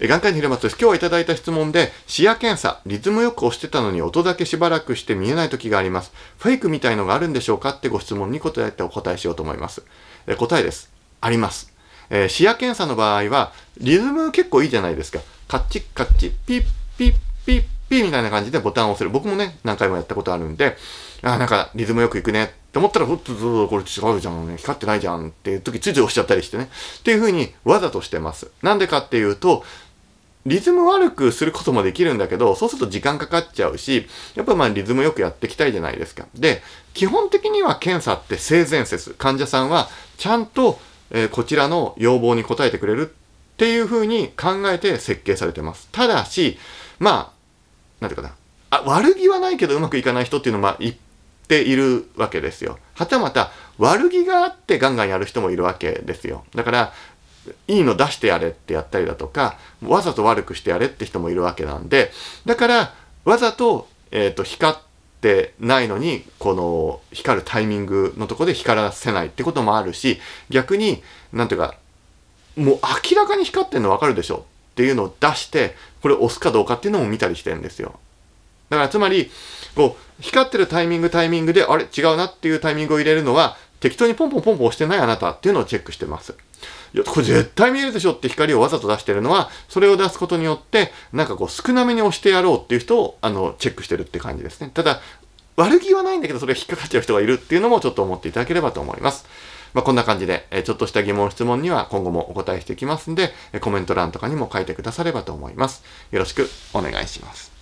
眼科医の平松です。今日はいただいた質問で、視野検査、リズムよく押してたのに音だけしばらくして見えない時があります。フェイクみたいのがあるんでしょうかってご質問に答えてお答えしようと思います。え答えです。あります。えー、視野検査の場合は、リズム結構いいじゃないですか。カッチッカッチッ、ピッピッピッピッみたいな感じでボタンを押せる。僕もね、何回もやったことあるんで、あ、なんかリズムよくいくねって思ったら、ふっと、これ違うじゃん、光ってないじゃんっていう時、ついつい押しちゃったりしてね。っていう風にわざとしてます。なんでかっていうと、リズム悪くすることもできるんだけど、そうすると時間かかっちゃうし、やっぱまあリズムよくやっていきたいじゃないですか。で、基本的には検査って性善説。患者さんはちゃんと、えー、こちらの要望に応えてくれるっていうふうに考えて設計されてます。ただし、まあ、なんていうかな。あ悪気はないけどうまくいかない人っていうのは、まあ、ているわけですよ。はたまた悪気があってガンガンやる人もいるわけですよ。だからいいの出してやれってやったりだとかわざと悪くしてやれって人もいるわけなんでだからわざと,、えーと、光ってないのにこの光るタイミングのとこで光らせないってこともあるし逆になんていうかもう明らかに光ってんのわかるでしょっていうのを出してこれ押すかどうかっていうのも見たりしてるんですよ。だからつまり、こう、光ってるタイミングタイミングで、あれ違うなっていうタイミングを入れるのは、適当にポンポンポンポン押してないあなたっていうのをチェックしてます。いや、これ絶対見えるでしょって光をわざと出してるのは、それを出すことによって、なんかこう少なめに押してやろうっていう人を、あの、チェックしてるって感じですね。ただ、悪気はないんだけど、それが引っかかっちゃう人がいるっていうのもちょっと思っていただければと思います。まあ、こんな感じで、えちょっとした疑問、質問には今後もお答えしていきますんで、コメント欄とかにも書いてくださればと思います。よろしくお願いします。